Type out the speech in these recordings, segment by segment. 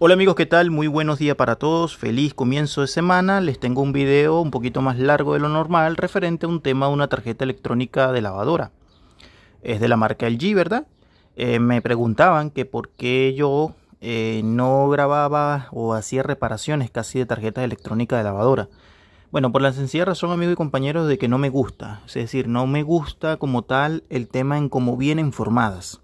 Hola amigos, ¿qué tal? Muy buenos días para todos, feliz comienzo de semana. Les tengo un video un poquito más largo de lo normal referente a un tema de una tarjeta electrónica de lavadora. Es de la marca LG, ¿verdad? Eh, me preguntaban que por qué yo eh, no grababa o hacía reparaciones casi de tarjetas electrónicas de lavadora. Bueno, por la sencilla razón, amigos y compañeros, de que no me gusta. Es decir, no me gusta como tal el tema en cómo vienen formadas.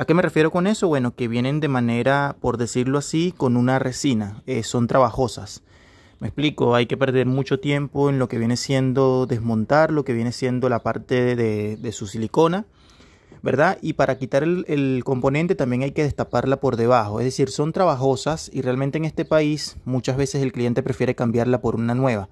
¿A qué me refiero con eso? Bueno, que vienen de manera, por decirlo así, con una resina, eh, son trabajosas. Me explico, hay que perder mucho tiempo en lo que viene siendo desmontar, lo que viene siendo la parte de, su silicona, ¿verdad? Y para quitar el, componente también hay que destaparla por debajo, es decir, son trabajosas y realmente en este país muchas veces el cliente prefiere cambiarla por una nueva.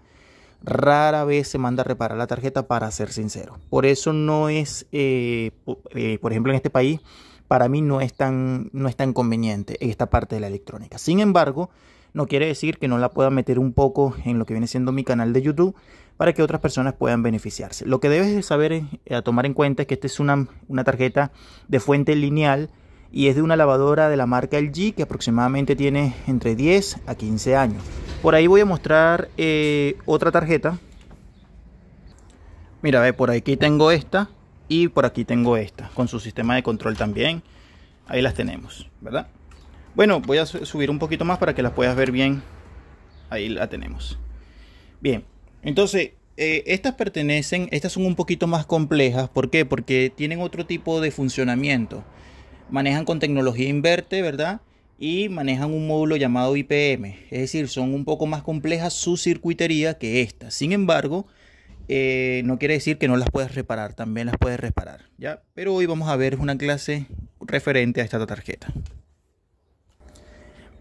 Rara vez se manda a reparar la tarjeta para ser sincero. Por eso no es, eh, eh, por ejemplo, en este país para mí no es tan, no es tan conveniente esta parte de la electrónica. Sin embargo, no quiere decir que no la pueda meter un poco en lo que viene siendo mi canal de YouTube para que otras personas puedan beneficiarse. Lo que debes de saber, eh, a tomar en cuenta, es que esta es una, tarjeta de fuente lineal y es de una lavadora de la marca LG que aproximadamente tiene entre 10 a 15 años. Por ahí voy a mostrar eh, otra tarjeta. Mira, ve, por aquí tengo esta y por aquí tengo esta, con su sistema de control también. Ahí las tenemos, ¿verdad? Bueno, voy a subir un poquito más para que las puedas ver bien. Ahí la tenemos. Bien, entonces eh, estas pertenecen, estas son un poquito más complejas. ¿Por qué? Porque tienen otro tipo de funcionamiento. Manejan con tecnología inverte, ¿verdad? Y manejan un módulo llamado IPM. Es decir, son un poco más complejas su circuitería que esta. Sin embargo, eh, no quiere decir que no las puedes reparar, también las puedes reparar, ¿ya? Pero hoy vamos a ver una clase referente a esta tarjeta.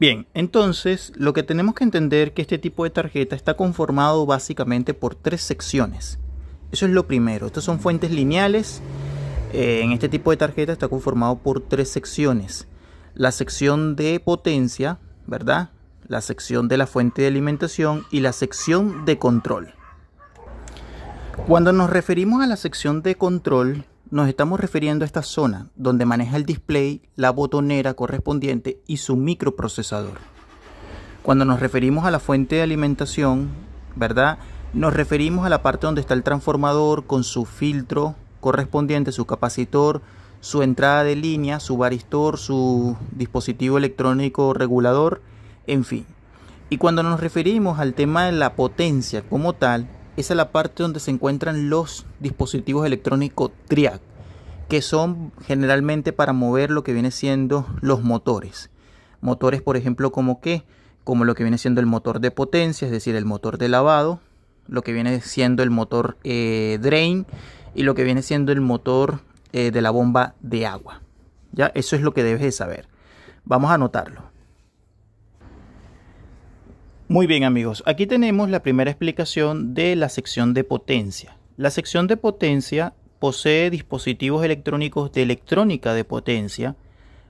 Bien, entonces lo que tenemos que entender es que este tipo de tarjeta está conformado básicamente por tres secciones. Eso es lo primero, estas son fuentes lineales. Eh, en este tipo de tarjeta está conformado por tres secciones. La sección de potencia, ¿verdad? La sección de la fuente de alimentación y la sección de control. Cuando nos referimos a la sección de control, nos estamos refiriendo a esta zona donde maneja el display, la botonera correspondiente y su microprocesador. Cuando nos referimos a la fuente de alimentación, ¿verdad? Nos referimos a la parte donde está el transformador con su filtro correspondiente, su capacitor, su entrada de línea, su varistor, su dispositivo electrónico regulador, en fin. Y cuando nos referimos al tema de la potencia como tal, esa es la parte donde se encuentran los dispositivos electrónicos TRIAC, que son generalmente para mover lo que viene siendo los motores. Motores, por ejemplo, como como lo que viene siendo el motor de potencia, es decir, el motor de lavado, lo que viene siendo el motor eh, drain y lo que viene siendo el motor eh, de la bomba de agua. Ya, eso es lo que debes de saber. Vamos a anotarlo. Muy bien amigos, aquí tenemos la primera explicación de la sección de potencia. La sección de potencia posee dispositivos electrónicos de electrónica de potencia,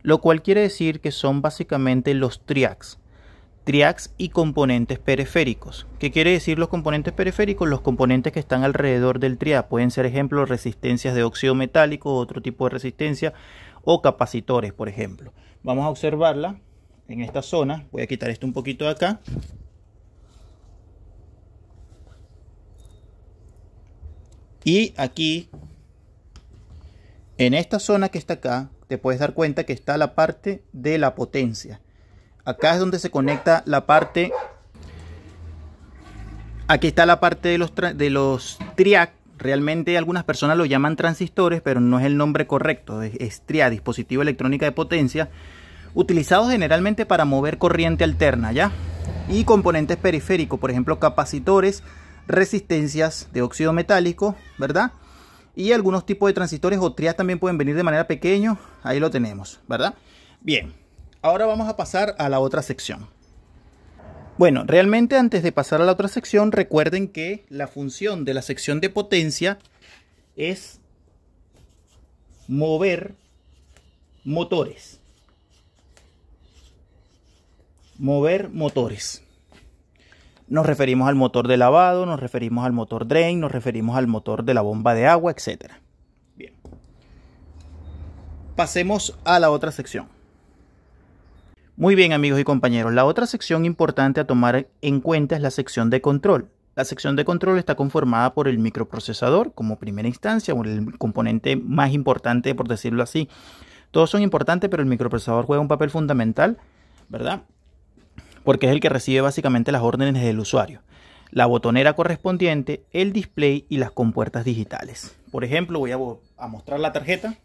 lo cual quiere decir que son básicamente los triacs. Triacs y componentes periféricos. ¿Qué quiere decir los componentes periféricos? Los componentes que están alrededor del triac. Pueden ser, ejemplo, resistencias de óxido metálico, otro tipo de resistencia, o capacitores, por ejemplo. Vamos a observarla en esta zona. Voy a quitar esto un poquito de acá. Y aquí, en esta zona que está acá, te puedes dar cuenta que está la parte de la potencia. Acá es donde se conecta la parte... Aquí está la parte de los, de los TRIAC. Realmente algunas personas lo llaman transistores, pero no es el nombre correcto. Es, dispositivo electrónica de potencia. utilizado generalmente para mover corriente alterna, ¿ya? Y componentes periféricos, por ejemplo, capacitores, resistencias de óxido metálico, ¿verdad? Y algunos tipos de transistores o trias también pueden venir de manera pequeña. Ahí lo tenemos, ¿verdad? Bien, ahora vamos a pasar a la otra sección. Bueno, realmente antes de pasar a la otra sección, recuerden que la función de la sección de potencia es mover motores. Mover motores. Nos referimos al motor de lavado, nos referimos al motor drain, nos referimos al motor de la bomba de agua, etc. Bien. Pasemos a la otra sección. Muy bien amigos y compañeros, la otra sección importante a tomar en cuenta es la sección de control. La sección de control está conformada por el microprocesador como primera instancia, o el componente más importante por decirlo así. Todos son importantes, pero el microprocesador juega un papel fundamental, ¿verdad? porque es el que recibe básicamente las órdenes del usuario, la botonera correspondiente, el display y las compuertas digitales. Por ejemplo, voy a, mostrar la tarjeta.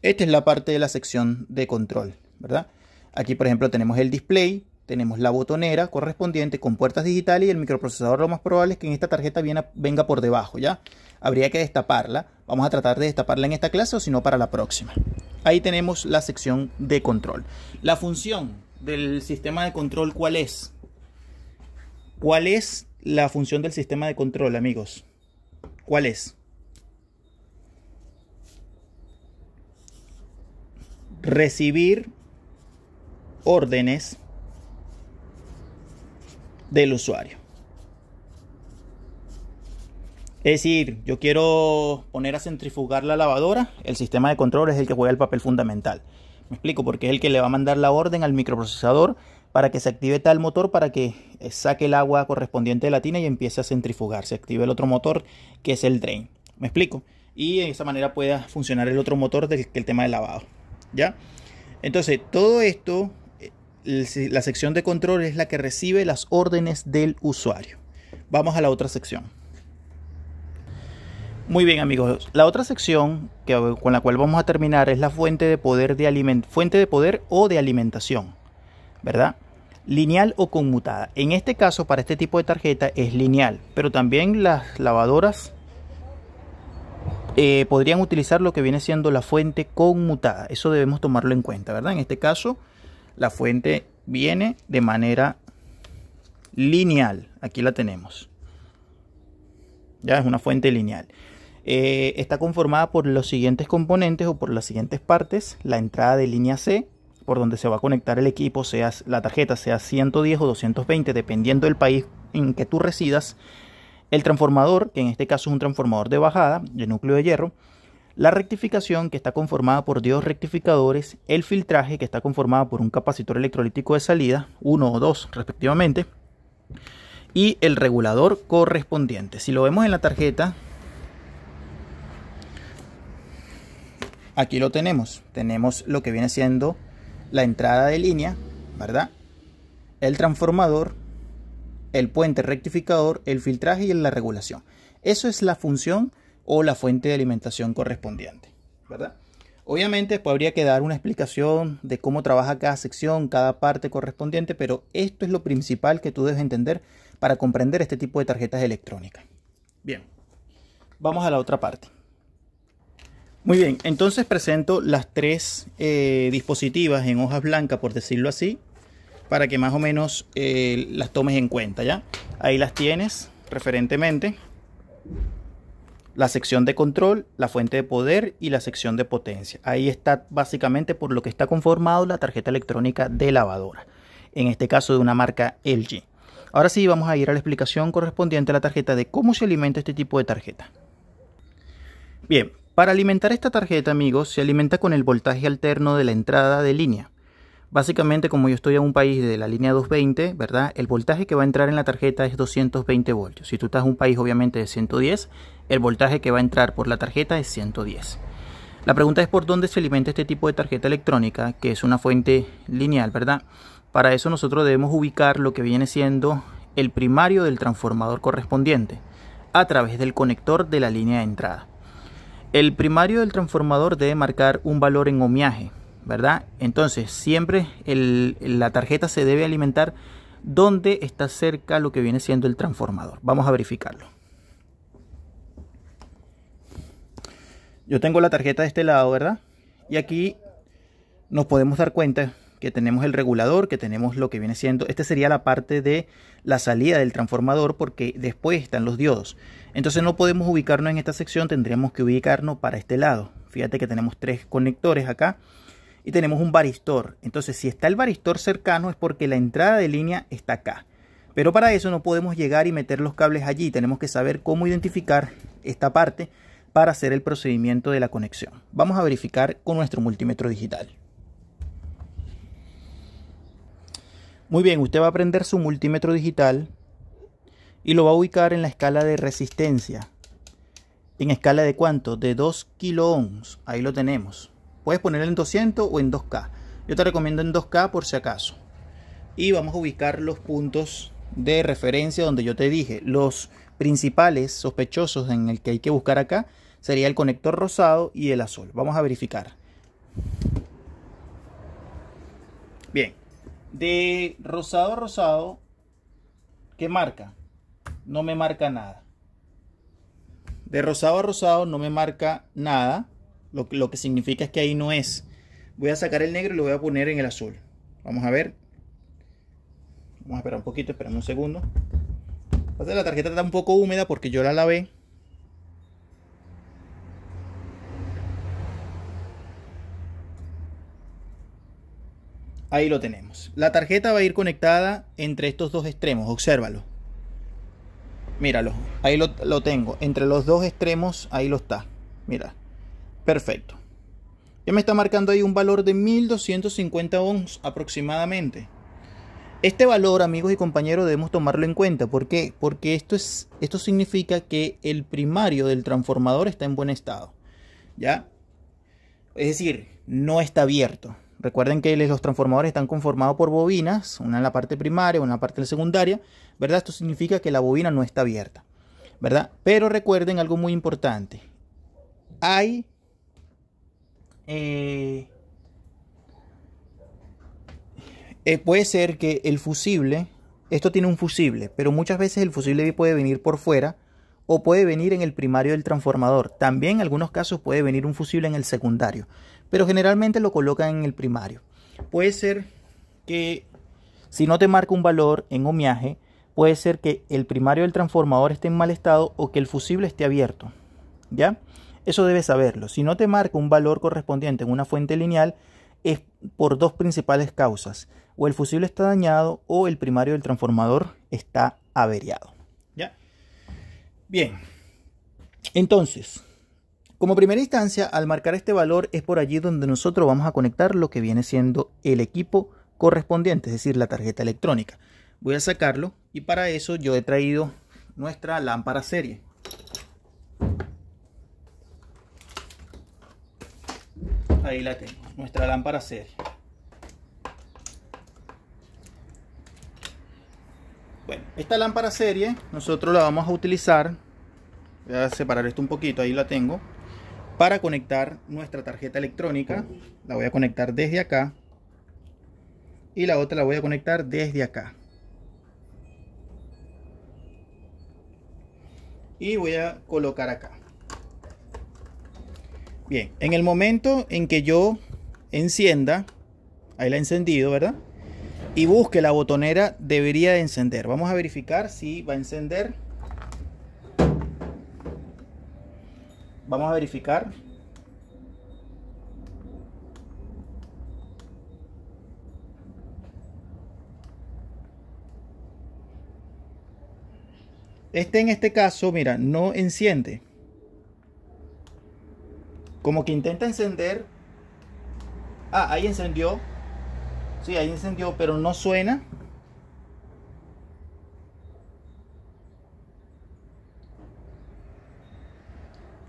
Esta es la parte de la sección de control, ¿verdad? Aquí, por ejemplo, tenemos el display, tenemos la botonera correspondiente con puertas digitales y el microprocesador lo más probable es que en esta tarjeta venga por debajo, ¿ya? Habría que destaparla. Vamos a tratar de destaparla en esta clase o si no para la próxima ahí tenemos la sección de control. La función del sistema de control, ¿cuál es? ¿Cuál es la función del sistema de control, amigos? ¿Cuál es? Recibir órdenes del usuario. Es decir, yo quiero poner a centrifugar la lavadora, el sistema de control es el que juega el papel fundamental. Me explico, porque es el que le va a mandar la orden al microprocesador para que se active tal motor para que eh, saque el agua correspondiente de la tina y empiece a centrifugar. Se active el otro motor que es el drain. ¿Me explico? Y de esa manera pueda funcionar el otro motor del el tema de lavado. ¿Ya? Entonces, todo esto, eh, la sección de control es la que recibe las órdenes del usuario. Vamos a la otra sección. Muy bien amigos, la otra sección con la cual vamos a terminar es la fuente de poder, de fuente de poder o de alimentación, ¿verdad? Lineal o conmutada. En este caso, para este tipo de tarjeta es lineal, pero también las lavadoras eh, podrían utilizar lo que viene siendo la fuente conmutada. Eso debemos tomarlo en cuenta, ¿verdad? En este caso, la fuente viene de manera lineal. Aquí la tenemos. Ya es una fuente lineal. Eh, está conformada por los siguientes componentes o por las siguientes partes. La entrada de línea C, por donde se va a conectar el equipo, sea la tarjeta, sea 110 o 220, dependiendo del país en que tú residas. El transformador, que en este caso es un transformador de bajada, de núcleo de hierro. La rectificación, que está conformada por dos rectificadores. El filtraje, que está conformada por un capacitor electrolítico de salida, uno o dos respectivamente. Y el regulador correspondiente. Si lo vemos en la tarjeta, aquí lo tenemos. Tenemos lo que viene siendo la entrada de línea, ¿verdad? El transformador, el puente rectificador, el filtraje y la regulación. Eso es la función o la fuente de alimentación correspondiente, ¿verdad? Obviamente podría quedar dar una explicación de cómo trabaja cada sección, cada parte correspondiente, pero esto es lo principal que tú debes entender para comprender este tipo de tarjetas electrónicas. Bien, vamos a la otra parte. Muy bien, entonces presento las tres eh, dispositivas en hojas blancas, por decirlo así, para que más o menos eh, las tomes en cuenta, ¿ya? Ahí las tienes referentemente. La sección de control, la fuente de poder y la sección de potencia. Ahí está básicamente por lo que está conformado la tarjeta electrónica de lavadora. En este caso de una marca LG. Ahora sí, vamos a ir a la explicación correspondiente a la tarjeta de cómo se alimenta este tipo de tarjeta. Bien, para alimentar esta tarjeta, amigos, se alimenta con el voltaje alterno de la entrada de línea. Básicamente, como yo estoy en un país de la línea 220, ¿verdad? El voltaje que va a entrar en la tarjeta es 220 voltios. Si tú estás en un país obviamente de 110, el voltaje que va a entrar por la tarjeta es 110. La pregunta es por dónde se alimenta este tipo de tarjeta electrónica, que es una fuente lineal, ¿verdad? Para eso nosotros debemos ubicar lo que viene siendo el primario del transformador correspondiente a través del conector de la línea de entrada. El primario del transformador debe marcar un valor en ohmiaje, ¿verdad? Entonces, siempre la tarjeta se debe alimentar donde está cerca lo que viene siendo el transformador. Vamos a verificarlo. Yo tengo la tarjeta de este lado, ¿verdad? Y aquí nos podemos dar cuenta que tenemos el regulador, que tenemos lo que viene siendo, esta sería la parte de la salida del transformador porque después están los diodos. Entonces no podemos ubicarnos en esta sección, tendríamos que ubicarnos para este lado. Fíjate que tenemos tres conectores acá y tenemos un varistor. Entonces si está el varistor cercano es porque la entrada de línea está acá. Pero para eso no podemos llegar y meter los cables allí, tenemos que saber cómo identificar esta parte para hacer el procedimiento de la conexión. Vamos a verificar con nuestro multímetro digital. Muy bien, usted va a prender su multímetro digital y lo va a ubicar en la escala de resistencia. ¿En escala de cuánto? De 2 kilo Ahí lo tenemos. Puedes ponerlo en 200 o en 2K. Yo te recomiendo en 2K por si acaso. Y vamos a ubicar los puntos de referencia donde yo te dije. Los principales sospechosos en el que hay que buscar acá sería el conector rosado y el azul. Vamos a verificar. de rosado a rosado ¿qué marca no me marca nada de rosado a rosado no me marca nada lo, lo, que significa es que ahí no es voy a sacar el negro y lo voy a poner en el azul vamos a ver vamos a esperar un poquito esperamos un segundo la tarjeta está un poco húmeda porque yo la lavé Ahí lo tenemos. La tarjeta va a ir conectada entre estos dos extremos, obsérvalo. Míralo, ahí lo, tengo. Entre los dos extremos, ahí lo está. Mira, perfecto. Ya me está marcando ahí un valor de 1250 ohms aproximadamente. Este valor, amigos y compañeros, debemos tomarlo en cuenta. ¿Por qué? Porque esto, es, esto significa que el primario del transformador está en buen estado. ¿Ya? Es decir, no está abierto. Recuerden que los transformadores están conformados por bobinas, una en la parte primaria, una en la parte secundaria, ¿verdad? Esto significa que la bobina no está abierta, ¿verdad? Pero recuerden algo muy importante. Hay... Eh, eh, puede ser que el fusible, esto tiene un fusible, pero muchas veces el fusible puede venir por fuera o puede venir en el primario del transformador. También en algunos casos puede venir un fusible en el secundario pero generalmente lo colocan en el primario. Puede ser que si no te marca un valor en homiaje, puede ser que el primario del transformador esté en mal estado o que el fusible esté abierto. ¿Ya? Eso debes saberlo. Si no te marca un valor correspondiente en una fuente lineal, es por dos principales causas. O el fusible está dañado o el primario del transformador está averiado. ¿Ya? Bien. Entonces, como primera instancia, al marcar este valor es por allí donde nosotros vamos a conectar lo que viene siendo el equipo correspondiente, es decir, la tarjeta electrónica. Voy a sacarlo y para eso yo he traído nuestra lámpara serie. Ahí la tengo, nuestra lámpara serie. Bueno, esta lámpara serie nosotros la vamos a utilizar. Voy a separar esto un poquito, ahí la tengo para conectar nuestra tarjeta electrónica la voy a conectar desde acá y la otra la voy a conectar desde acá y voy a colocar acá bien en el momento en que yo encienda ahí la he encendido verdad y busque la botonera debería de encender vamos a verificar si va a encender Vamos a verificar. Este en este caso, mira, no enciende. Como que intenta encender. Ah, ahí encendió. Sí, ahí encendió, pero no suena.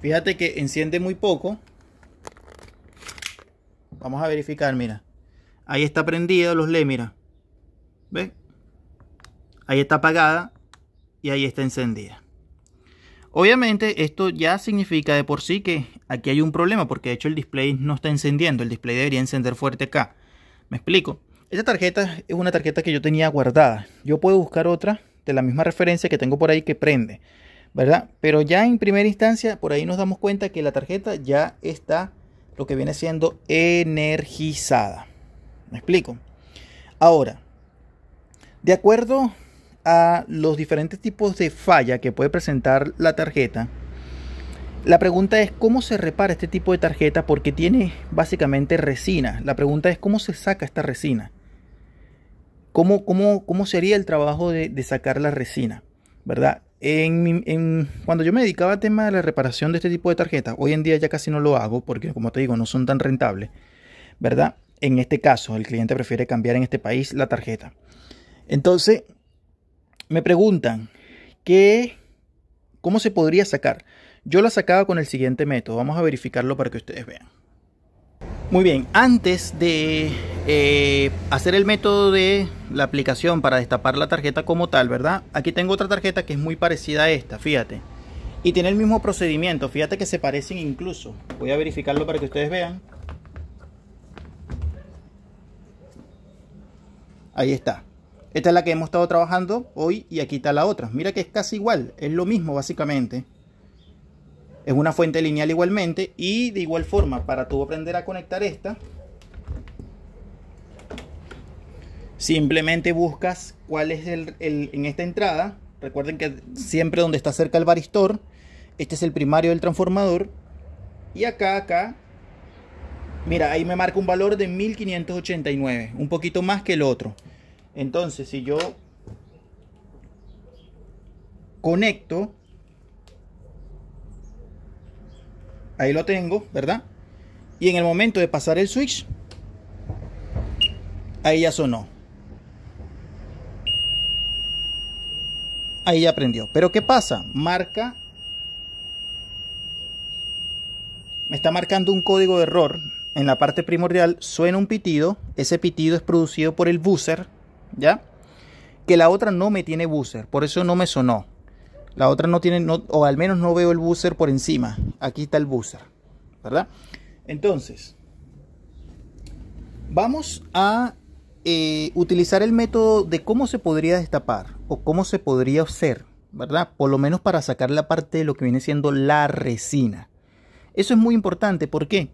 Fíjate que enciende muy poco. Vamos a verificar, mira. Ahí está prendida los lee, mira. ¿Ves? Ahí está apagada y ahí está encendida. Obviamente esto ya significa de por sí que aquí hay un problema porque de hecho el display no está encendiendo. El display debería encender fuerte acá. ¿Me explico? Esta tarjeta es una tarjeta que yo tenía guardada. Yo puedo buscar otra de la misma referencia que tengo por ahí que prende. ¿verdad? Pero ya en primera instancia, por ahí nos damos cuenta que la tarjeta ya está lo que viene siendo energizada. ¿Me explico? Ahora, de acuerdo a los diferentes tipos de falla que puede presentar la tarjeta, la pregunta es cómo se repara este tipo de tarjeta porque tiene básicamente resina. La pregunta es cómo se saca esta resina. ¿Cómo, cómo, cómo sería el trabajo de, de sacar la resina? ¿Verdad? En, cuando yo me dedicaba al tema de la reparación de este tipo de tarjetas, hoy en día ya casi no lo hago porque, como te digo, no son tan rentables, ¿verdad? En este caso, el cliente prefiere cambiar en este país la tarjeta. Entonces, me preguntan, ¿qué, ¿cómo se podría sacar? Yo la sacaba con el siguiente método. Vamos a verificarlo para que ustedes vean. Muy bien, antes de eh, hacer el método de la aplicación para destapar la tarjeta como tal, ¿verdad? Aquí tengo otra tarjeta que es muy parecida a esta, fíjate. Y tiene el mismo procedimiento, fíjate que se parecen incluso. Voy a verificarlo para que ustedes vean. Ahí está. Esta es la que hemos estado trabajando hoy y aquí está la otra. Mira que es casi igual, es lo mismo básicamente es una fuente lineal igualmente y de igual forma para tú aprender a conectar esta simplemente buscas cuál es el, en esta entrada recuerden que siempre donde está cerca el varistor este es el primario del transformador y acá acá mira ahí me marca un valor de 1589 un poquito más que el otro entonces si yo conecto ahí lo tengo, ¿verdad? Y en el momento de pasar el switch, ahí ya sonó. Ahí ya prendió. Pero ¿qué pasa? Marca... Me está marcando un código de error. En la parte primordial suena un pitido. Ese pitido es producido por el buzzer. ¿Ya? Que la otra no me tiene buzzer. Por eso no me sonó. La otra no tiene, o al menos no veo el buzzer por encima aquí está el buzzer, ¿verdad? Entonces, vamos a eh, utilizar el método de cómo se podría destapar o cómo se podría hacer, ¿verdad? Por lo menos para sacar la parte de lo que viene siendo la resina. Eso es muy importante, ¿por qué?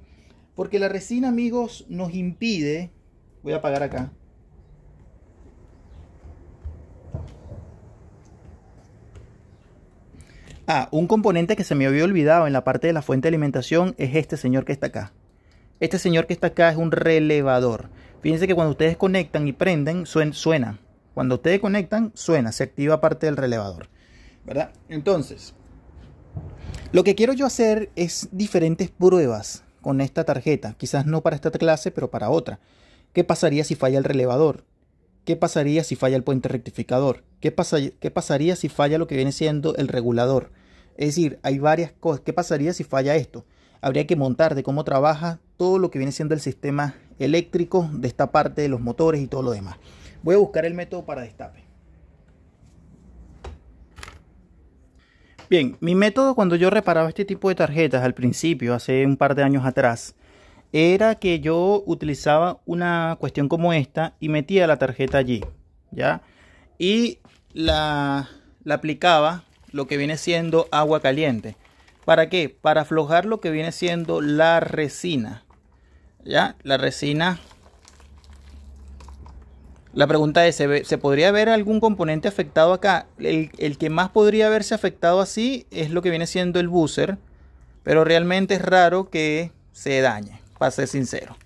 Porque la resina, amigos, nos impide, voy a apagar acá, Ah, un componente que se me había olvidado en la parte de la fuente de alimentación es este señor que está acá. Este señor que está acá es un relevador. Fíjense que cuando ustedes conectan y prenden, suena. Cuando ustedes conectan, suena, se activa parte del relevador. ¿Verdad? Entonces, lo que quiero yo hacer es diferentes pruebas con esta tarjeta. Quizás no para esta clase, pero para otra. ¿Qué pasaría si falla el relevador? ¿Qué pasaría si falla el puente rectificador? ¿Qué, ¿Qué, pasaría si falla lo que viene siendo el regulador? Es decir, hay varias cosas. ¿Qué pasaría si falla esto? Habría que montar de cómo trabaja todo lo que viene siendo el sistema eléctrico de esta parte de los motores y todo lo demás. Voy a buscar el método para destape. Bien, mi método cuando yo reparaba este tipo de tarjetas al principio, hace un par de años atrás, era que yo utilizaba una cuestión como esta y metía la tarjeta allí, ¿ya? Y la, la aplicaba lo que viene siendo agua caliente. ¿Para qué? Para aflojar lo que viene siendo la resina. ¿Ya? La resina. La pregunta es, ¿se, podría ver algún componente afectado acá? El, que más podría haberse afectado así es lo que viene siendo el buzzer. Pero realmente es raro que se dañe, para ser sincero.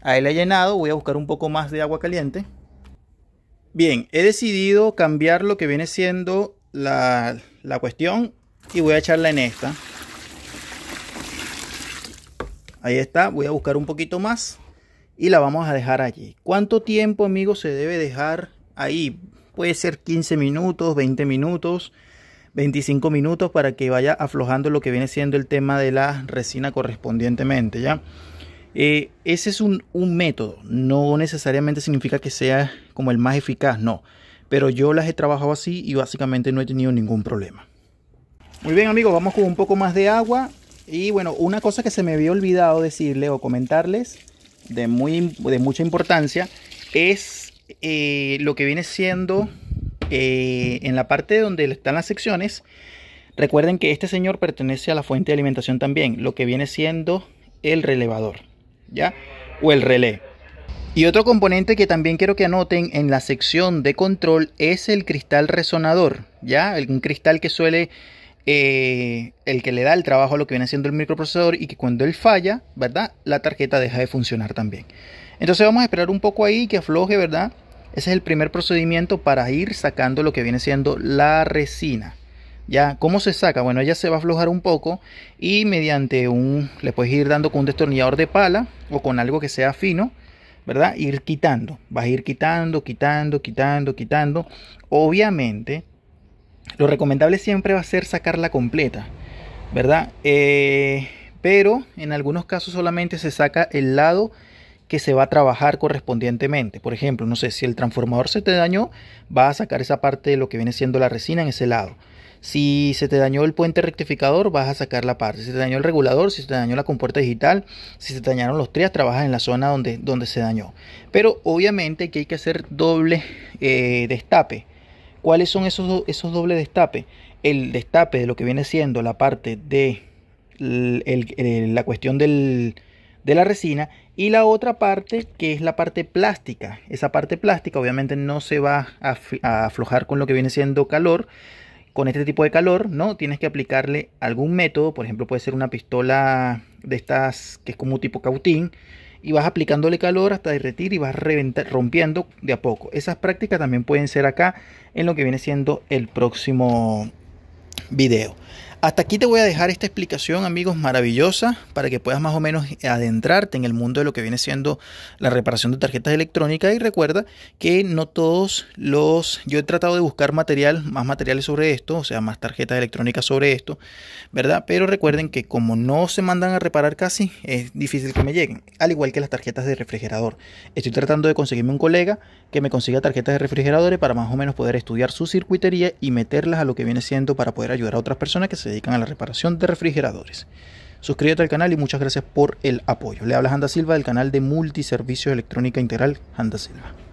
Ahí le he llenado, voy a buscar un poco más de agua caliente. Bien, he decidido cambiar lo que viene siendo la, la cuestión y voy a echarla en esta. Ahí está, voy a buscar un poquito más y la vamos a dejar allí. ¿Cuánto tiempo, amigos, se debe dejar ahí? Puede ser 15 minutos, 20 minutos, 25 minutos para que vaya aflojando lo que viene siendo el tema de la resina correspondientemente, ¿ya? Eh, ese es un, un método, no necesariamente significa que sea como el más eficaz, no pero yo las he trabajado así y básicamente no he tenido ningún problema. Muy bien amigos, vamos con un poco más de agua y bueno, una cosa que se me había olvidado decirles o comentarles de, muy, de mucha importancia es eh, lo que viene siendo eh, en la parte donde están las secciones. Recuerden que este señor pertenece a la fuente de alimentación también, lo que viene siendo el relevador, ¿ya? O el relé. Y otro componente que también quiero que anoten en la sección de control es el cristal resonador, ¿ya? Un cristal que suele, eh, el que le da el trabajo a lo que viene haciendo el microprocesador y que cuando él falla, ¿verdad? La tarjeta deja de funcionar también. Entonces vamos a esperar un poco ahí que afloje, ¿verdad? Ese es el primer procedimiento para ir sacando lo que viene siendo la resina. ¿Ya? ¿Cómo se saca? Bueno, ella se va a aflojar un poco y mediante un... Le puedes ir dando con un destornillador de pala o con algo que sea fino ¿verdad? Ir quitando, vas a ir quitando, quitando, quitando, quitando. Obviamente, lo recomendable siempre va a ser sacarla completa, ¿verdad? Eh, pero en algunos casos solamente se saca el lado que se va a trabajar correspondientemente. Por ejemplo, no sé, si el transformador se te dañó, va a sacar esa parte de lo que viene siendo la resina en ese lado. Si se te dañó el puente rectificador, vas a sacar la parte. Si se te dañó el regulador, si se te dañó la compuerta digital, si se te dañaron los trías, trabajas en la zona donde, donde se dañó. Pero obviamente que hay que hacer doble eh, destape. ¿Cuáles son esos, esos dobles destape? El destape de lo que viene siendo la parte de la cuestión de la resina y la otra parte que es la parte plástica. Esa parte plástica obviamente no se va a, aflojar con lo que viene siendo calor, con este tipo de calor, ¿no? Tienes que aplicarle algún método, por ejemplo, puede ser una pistola de estas que es como tipo cautín, y vas aplicándole calor hasta derretir y vas reventar, rompiendo de a poco. Esas prácticas también pueden ser acá en lo que viene siendo el próximo video. Hasta aquí te voy a dejar esta explicación, amigos, maravillosa, para que puedas más o menos adentrarte en el mundo de lo que viene siendo la reparación de tarjetas electrónicas. Y recuerda que no todos los... Yo he tratado de buscar material, más materiales sobre esto, o sea, más tarjetas electrónicas sobre esto, ¿verdad? Pero recuerden que como no se mandan a reparar casi, es difícil que me lleguen, al igual que las tarjetas de refrigerador. Estoy tratando de conseguirme un colega que me consiga tarjetas de refrigeradores para más o menos poder estudiar su circuitería y meterlas a lo que viene siendo para poder ayudar a otras personas que se dedican a la reparación de refrigeradores. Suscríbete al canal y muchas gracias por el apoyo. Le habla Janda Silva del canal de Multiservicios Electrónica Integral Janda Silva.